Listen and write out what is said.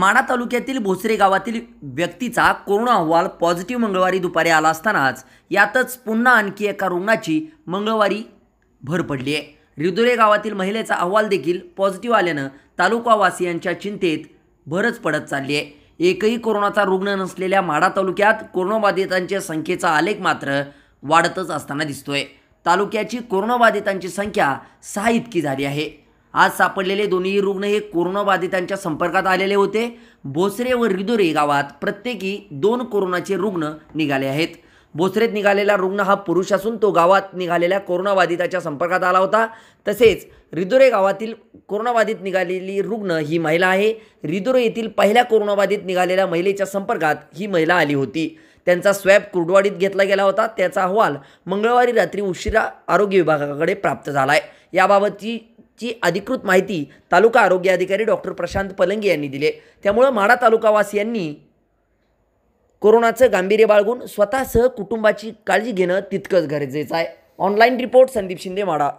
माडा तालुक्यातील भोसरे गावातील व्यक्तीचा कोरोना अहवाल पॉझिटिव्ह मंगळवारी दुपारी आला असतानाच यातच पुन्हा आणखी एका रुग्णाची मंगळवारी भर पडली आहे रिदुरे गावातील महिलेचा अहवाल देखील पॉझिटिव्ह आल्यानं तालुकावासियांच्या चिंतेत भरच पडत चालली आहे एकही कोरोनाचा रुग्ण नसलेल्या माडा तालुक्यात कोरोनाबाधितांच्या संख्येचा आलेख मात्र वाढतच असताना दिसतोय तालुक्याची कोरोनाबाधितांची संख्या सहा इतकी झाली आहे आज सापडलेले दोन्ही रुग्ण हे कोरोनाबाधितांच्या संपर्कात आलेले होते भोसरे व रिदोरे गावात प्रत्येकी दोन कोरोनाचे रुग्ण निघाले आहेत भोसरेत निघालेला रुग्ण हा पुरुष असून तो गावात निघालेल्या कोरोनाबाधिताच्या संपर्कात आला होता तसेच रिदोरे गावातील कोरोनाबाधित निघालेली रुग्ण ही महिला आहे रिदोरे येथील पहिल्या कोरोनाबाधित निघालेल्या महिलेच्या संपर्कात ही महिला आली होती त्यांचा स्वॅब कुर्डवाडीत घेतला गेला होता त्याचा अहवाल मंगळवारी रात्री उशिरा आरोग्य विभागाकडे प्राप्त झाला आहे याबाबतची ची अधिकृत माहिती तालुका आरोग्य अधिकारी डॉक्टर प्रशांत पलंगी यांनी दिले आहे त्यामुळं माडा तालुकावासियांनी कोरोनाचं गांभीर्य बाळगून स्वतःसह कुटुंबाची काळजी घेणं तितकंच गरजेचं आहे ऑनलाईन रिपोर्ट संदीप शिंदे माडा